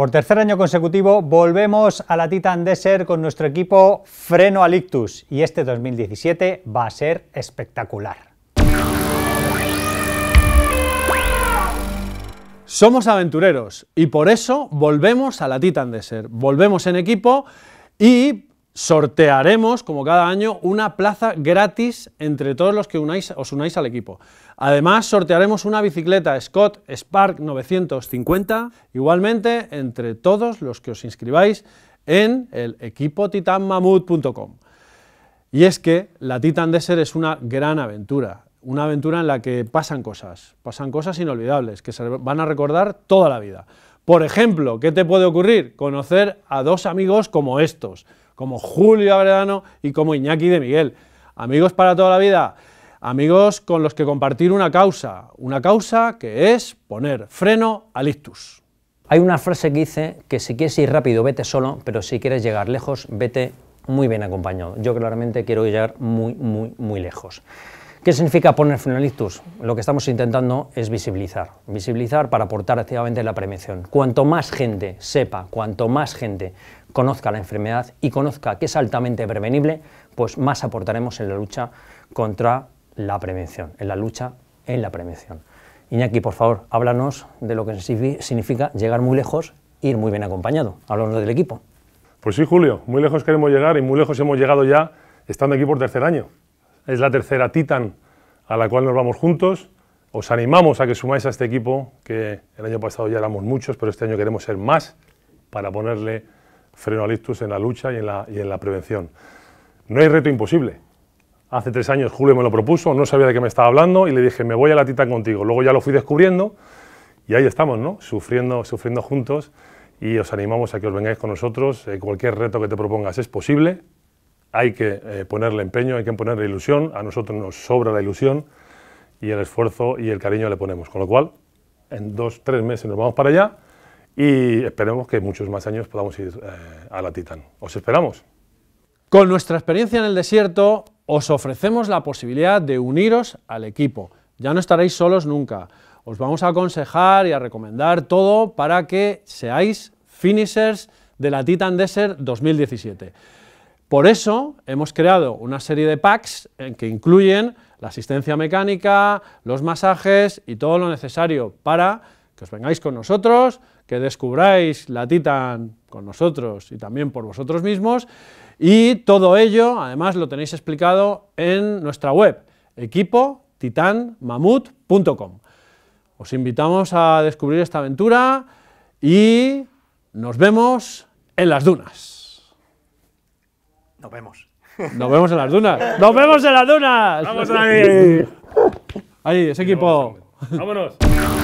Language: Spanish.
Por tercer año consecutivo volvemos a la Titan Desert con nuestro equipo Freno Alictus y este 2017 va a ser espectacular. Somos aventureros y por eso volvemos a la Titan Desert. Volvemos en equipo y sortearemos, como cada año, una plaza gratis entre todos los que os unáis al equipo. Además, sortearemos una bicicleta Scott Spark 950, igualmente entre todos los que os inscribáis en el equipo titanmamut.com. Y es que la Titan Desert es una gran aventura, una aventura en la que pasan cosas, pasan cosas inolvidables que se van a recordar toda la vida. Por ejemplo, ¿qué te puede ocurrir? Conocer a dos amigos como estos, como Julio Abredano y como Iñaki de Miguel. Amigos para toda la vida, amigos con los que compartir una causa, una causa que es poner freno al ictus. Hay una frase que dice que si quieres ir rápido, vete solo, pero si quieres llegar lejos, vete muy bien acompañado. Yo claramente quiero llegar muy, muy, muy lejos. ¿Qué significa poner freno al ictus? Lo que estamos intentando es visibilizar, visibilizar para aportar activamente la prevención. Cuanto más gente sepa, cuanto más gente conozca la enfermedad y conozca que es altamente prevenible, pues más aportaremos en la lucha contra la prevención, en la lucha en la prevención. Iñaki, por favor, háblanos de lo que significa llegar muy lejos e ir muy bien acompañado. Háblanos del equipo. Pues sí, Julio, muy lejos queremos llegar y muy lejos hemos llegado ya estando aquí por tercer año. Es la tercera Titan a la cual nos vamos juntos. Os animamos a que sumáis a este equipo, que el año pasado ya éramos muchos, pero este año queremos ser más para ponerle freno al en la lucha y en la, y en la prevención. No hay reto imposible. Hace tres años Julio me lo propuso, no sabía de qué me estaba hablando y le dije, me voy a la tita contigo. Luego ya lo fui descubriendo y ahí estamos, ¿no? Sufriendo, sufriendo juntos y os animamos a que os vengáis con nosotros. Eh, cualquier reto que te propongas es posible, hay que eh, ponerle empeño, hay que ponerle ilusión. A nosotros nos sobra la ilusión y el esfuerzo y el cariño le ponemos. Con lo cual, en dos, tres meses nos vamos para allá y esperemos que muchos más años podamos ir eh, a la Titan. Os esperamos. Con nuestra experiencia en el desierto, os ofrecemos la posibilidad de uniros al equipo. Ya no estaréis solos nunca. Os vamos a aconsejar y a recomendar todo para que seáis finishers de la Titan Desert 2017. Por eso hemos creado una serie de packs en eh, que incluyen la asistencia mecánica, los masajes y todo lo necesario para que os vengáis con nosotros, que descubráis la Titan con nosotros y también por vosotros mismos, y todo ello, además, lo tenéis explicado en nuestra web, equipotitanmamut.com. Os invitamos a descubrir esta aventura y nos vemos en las dunas. Nos vemos. Nos vemos en las dunas. ¡Nos vemos en las dunas! ¡Vamos ahí! Ahí, ese equipo. Vámonos.